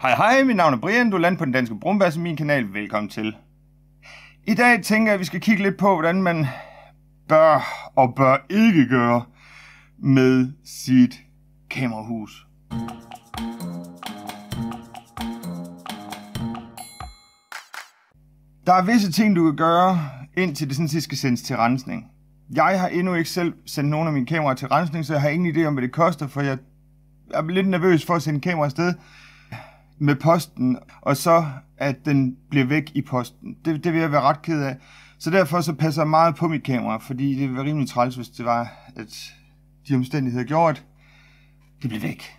Hej hej, mit navn er Brian, du lander på den danske brumbasse, min kanal. Velkommen til. I dag tænker jeg, at vi skal kigge lidt på, hvordan man bør og bør ikke gøre med sit kamerahus. Der er visse ting, du kan gøre, indtil det sådan set skal sendes til rensning. Jeg har endnu ikke selv sendt nogen af mine kameraer til rensning, så jeg har ingen idé om, hvad det koster, for jeg er lidt nervøs for at sende kameraet afsted med posten, og så at den bliver væk i posten. Det, det vil jeg være ret ked af. Så derfor så passer jeg meget på mit kamera, fordi det ville være rimelig træls, hvis det var, at de omstændigheder gjorde, at det blev væk.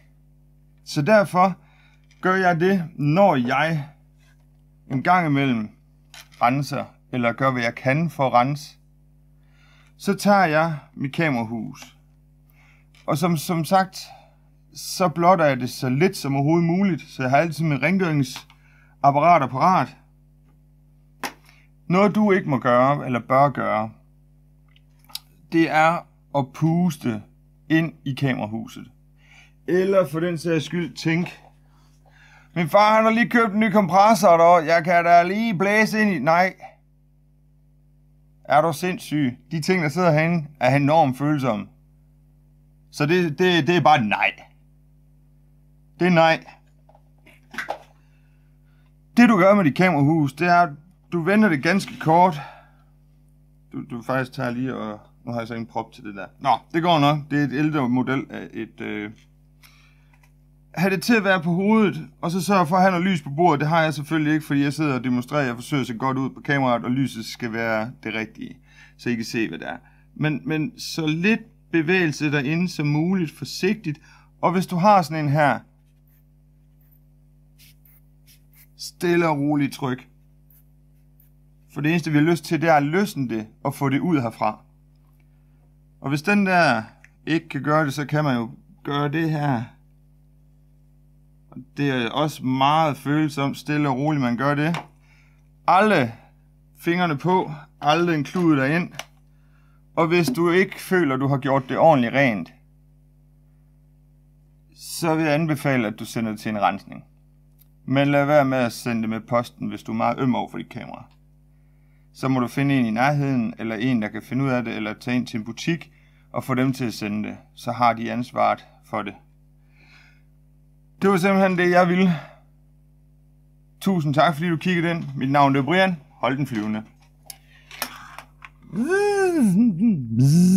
Så derfor gør jeg det, når jeg en gang imellem renser, eller gør, hvad jeg kan for at rense, så tager jeg mit kamerahus, og som, som sagt, så blotter jeg det så lidt som overhovedet muligt, så jeg har altid rengøringsapparat og parat. Noget du ikke må gøre, eller bør gøre, det er at puste ind i kamerahuset. Eller for den sags skyld, tænk, min far han har lige købt en ny kompressor, og jeg kan da lige blæse ind i... Nej, er du sindssyg? De ting, der sidder herinde, er enormt følsomme. Så det, det, det er bare nej. Det er nej. Det du gør med dit kamerahus, det er, du vender det ganske kort. Du, du faktisk tager lige og... Nu har jeg så en prop til det der. Nå, det går nok. Det er et ældre model af et... Øh have det til at være på hovedet, og så sørge for, at han noget lys på bordet. Det har jeg selvfølgelig ikke, fordi jeg sidder og demonstrerer og forsøger at se godt ud på kameraet, og lyset skal være det rigtige, så I kan se, hvad det er. Men, men så lidt bevægelse derinde som muligt, forsigtigt. Og hvis du har sådan en her, stille og roligt tryk. For det eneste, vi har lyst til, det er at løsne det og få det ud herfra. Og hvis den der ikke kan gøre det, så kan man jo gøre det her det er også meget følsomt, stille og roligt, man gør det. Alle fingrene på, aldrig en klud derind. Og hvis du ikke føler, du har gjort det ordentligt rent, så vil jeg anbefale, at du sender det til en rensning. Men lad være med at sende det med posten, hvis du er meget øm over for dit kamera. Så må du finde en i nærheden, eller en, der kan finde ud af det, eller tage ind til en butik og få dem til at sende det. Så har de ansvaret for det. Det var simpelthen det, jeg ville. Tusind tak, fordi du kiggede ind. Mit navn er Brian. Hold den flyvende. Bzzz, bzzz.